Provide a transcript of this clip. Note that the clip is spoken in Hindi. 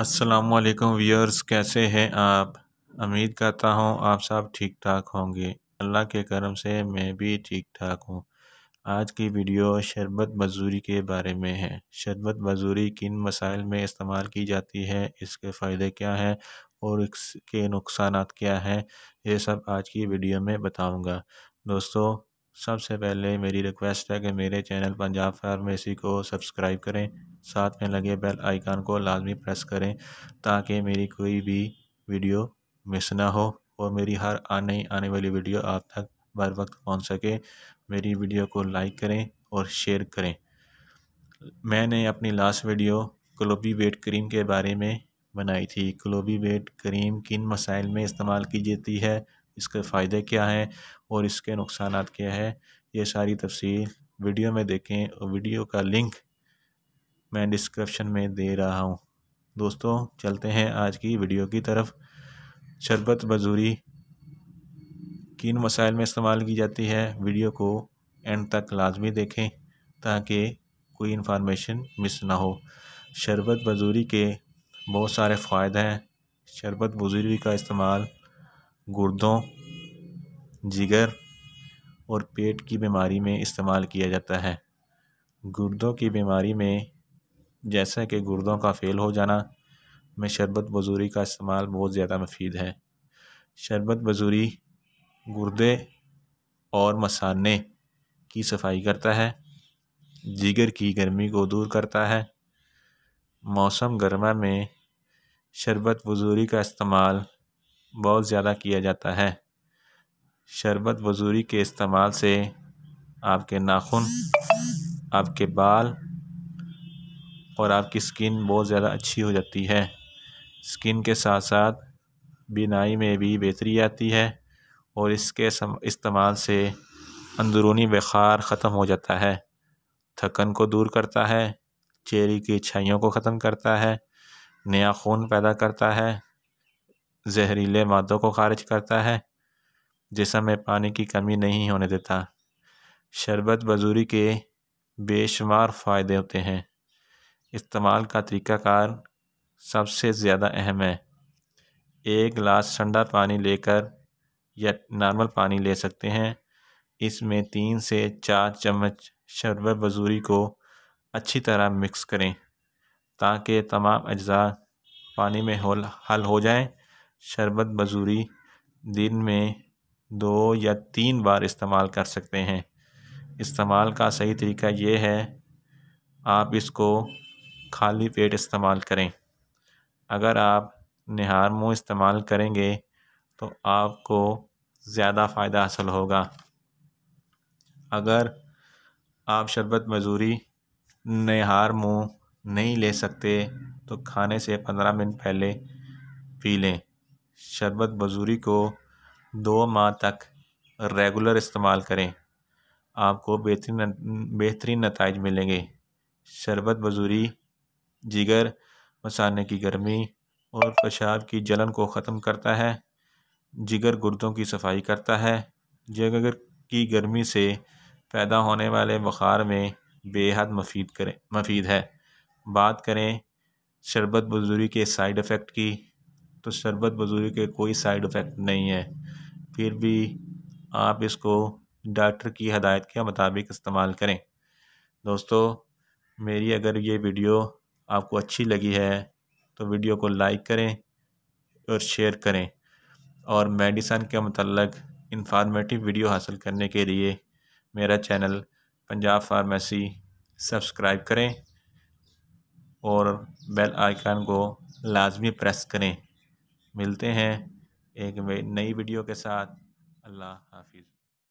असलकम व्यूअर्स कैसे हैं आप उम्मीद करता हूं आप सब ठीक ठाक होंगे अल्लाह के करम से मैं भी ठीक ठाक हूं आज की वीडियो शरबत मजूरी के बारे में है शरबत मजूरी किन मसाइल में इस्तेमाल की जाती है इसके फ़ायदे क्या हैं और इसके नुकसान क्या हैं ये सब आज की वीडियो में बताऊँगा दोस्तों सबसे पहले मेरी रिक्वेस्ट है कि मेरे चैनल पंजाब फार्मेसी को सब्सक्राइब करें साथ में लगे बेल आइकन को लाजमी प्रेस करें ताकि मेरी कोई भी वीडियो मिस ना हो और मेरी हर आने आने वाली वीडियो आप तक बर वक्त पहुंच सके मेरी वीडियो को लाइक करें और शेयर करें मैंने अपनी last video Clobevate cream के बारे में बनाई थी क्लोबी वेट क्रीम किन मसाइल में इस्तेमाल की जाती है इसके फ़ायदे क्या हैं और इसके नुकसान क्या है ये सारी तफसील वीडियो में देखें और वीडियो का लिंक मैं डिस्क्रिप्शन में दे रहा हूँ दोस्तों चलते हैं आज की वीडियो की तरफ शरबत बजूरी किन मसाइल में इस्तेमाल की जाती है वीडियो को एंड तक लाजमी देखें ताकि कोई इन्फॉर्मेशन मिस ना हो शरबत बजूरी के बहुत सारे फ़ायदे हैं शरबत बजूरी का इस्तेमाल गुर्दों जिगर और पेट की बीमारी में इस्तेमाल किया जाता है गुर्दों की बीमारी में जैसे कि गुर्दों का फेल हो जाना में शरबत बजूरी का इस्तेमाल बहुत ज़्यादा मुफीद है शरबत बजूरी गुर्दे और मसाने की सफाई करता है जिगर की गर्मी को दूर करता है मौसम गर्मा में शरबत वजूरी का इस्तेमाल बहुत ज़्यादा किया जाता है शरबत वजूरी के इस्तेमाल से आपके नाखून आपके बाल और आपकी स्किन बहुत ज़्यादा अच्छी हो जाती है स्किन के साथ साथ बिनाई में भी बेहतरी आती है और इसके इस्तेमाल से अंदरूनी बेखार ख़त्म हो जाता है थकन को दूर करता है चेहरे की छाइयों को ख़त्म करता है नया खून पैदा करता है जहरीले मादों को खारिज करता है जिसम में पानी की कमी नहीं होने देता शरबत बजूरी के बेशुमार फ़ायदे होते हैं इस्तेमाल का तरीकाकार सबसे ज़्यादा अहम है एक गिलास ठंडा पानी लेकर या नॉर्मल पानी ले सकते हैं इसमें तीन से चार चम्मच शरबत बजूरी को अच्छी तरह मिक्स करें ताकि तमाम अज्जा पानी में हल हल हो जाएं शरबत बजूरी दिन में दो या तीन बार इस्तेमाल कर सकते हैं इस्तेमाल का सही तरीका ये है आप इसको खाली पेट इस्तेमाल करें अगर आप निहार मुँह इस्तेमाल करेंगे तो आपको ज़्यादा फ़ायदा हासिल होगा अगर आप शरबत मजूरी निहार मुँह नहीं ले सकते तो खाने से पंद्रह मिनट पहले पी लें शरबत मजूरी को दो माह तक रेगुलर इस्तेमाल करें आपको बेहतरीन बेहतरीन नतज मिलेंगे शरबत मजूरी जिगर मसाने की गर्मी और पेशाब की जलन को ख़त्म करता है जिगर गुर्दों की सफाई करता है जिगर की गर्मी से पैदा होने वाले बुखार में बेहद मफीद करें मफीद है बात करें शरबत बजूरी के साइड इफ़ेक्ट की तो शरबत बजूरी के कोई साइड इफ़ेक्ट नहीं है फिर भी आप इसको डॉक्टर की हदायत के मुताबिक इस्तेमाल करें दोस्तों मेरी अगर ये वीडियो आपको अच्छी लगी है तो वीडियो को लाइक करें और शेयर करें और मेडिसन के मतलब इंफॉर्मेटिव वीडियो हासिल करने के लिए मेरा चैनल पंजाब फार्मेसी सब्सक्राइब करें और बेल आइकन को लाजमी प्रेस करें मिलते हैं एक नई वीडियो के साथ अल्लाह हाफिज़